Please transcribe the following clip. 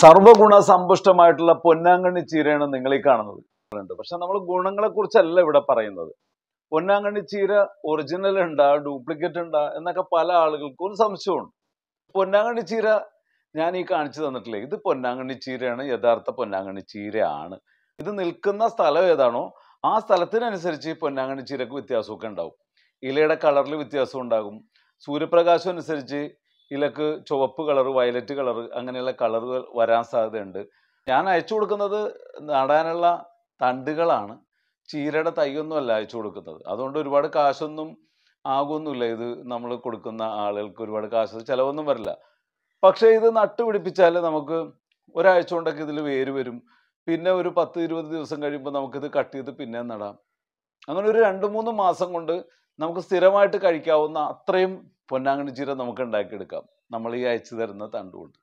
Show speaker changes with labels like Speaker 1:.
Speaker 1: സർവഗുണ സമ്പുഷ്ടമായിട്ടുള്ള പൊന്നാങ്കണ്ണി ചീരയാണ് നിങ്ങൾ ഈ കാണുന്നത് പക്ഷെ നമ്മൾ ഗുണങ്ങളെ കുറിച്ചല്ല ഇവിടെ പറയുന്നത് പൊന്നാങ്കണ്ണി ചീര ഒറിജിനൽ ഉണ്ടാ ഡ്യൂപ്ലിക്കേറ്റ് ഉണ്ടാ എന്നൊക്കെ പല ആളുകൾക്കും ഒരു സംശയമുണ്ട് പൊന്നാങ്കണ്ണി ചീര ഞാൻ ഈ കാണിച്ചു തന്നിട്ടില്ല ഇത് പൊന്നാങ്കണ്ണി ചീരയാണ് യഥാർത്ഥ പൊന്നാങ്കണ്ണി ചീരയാണ് ഇത് നിൽക്കുന്ന സ്ഥലം ഏതാണോ ആ സ്ഥലത്തിനനുസരിച്ച് ഈ പൊന്നാങ്കണ്ണി ചീരക്ക് വ്യത്യാസമൊക്കെ ഉണ്ടാവും ഇലയുടെ കളറിൽ വ്യത്യാസം ഉണ്ടാകും സൂര്യപ്രകാശം അനുസരിച്ച് ഇലക്ക് ചുവപ്പ് കളർ വയലറ്റ് കളർ അങ്ങനെയുള്ള കളറുകൾ വരാൻ സാധ്യതയുണ്ട് ഞാൻ അയച്ചു കൊടുക്കുന്നത് നടാനുള്ള തണ്ടുകളാണ് ചീരയുടെ അല്ല അയച്ചു കൊടുക്കുന്നത് അതുകൊണ്ട് ഒരുപാട് കാശൊന്നും ആകുമൊന്നുമില്ല ഇത് നമ്മൾ കൊടുക്കുന്ന ആളുകൾക്ക് ഒരുപാട് കാശ് ചിലവൊന്നും വരില്ല പക്ഷേ ഇത് നട്ടുപിടിപ്പിച്ചാൽ നമുക്ക് ഒരാഴ്ച കൊണ്ടൊക്കെ ഇതിൽ വേര് വരും പിന്നെ ഒരു പത്ത് ഇരുപത് ദിവസം കഴിയുമ്പോൾ നമുക്കിത് കട്ട് ചെയ്ത് പിന്നെ നടാം അങ്ങനെ ഒരു രണ്ട് മൂന്ന് മാസം കൊണ്ട് നമുക്ക് സ്ഥിരമായിട്ട് കഴിക്കാവുന്ന അത്രയും പൊന്നാങ്കണ്ണി ചീര നമുക്ക് ഉണ്ടാക്കിയെടുക്കാം നമ്മൾ ഈ അയച്ചു തരുന്ന തണ്ടുകൊണ്ട്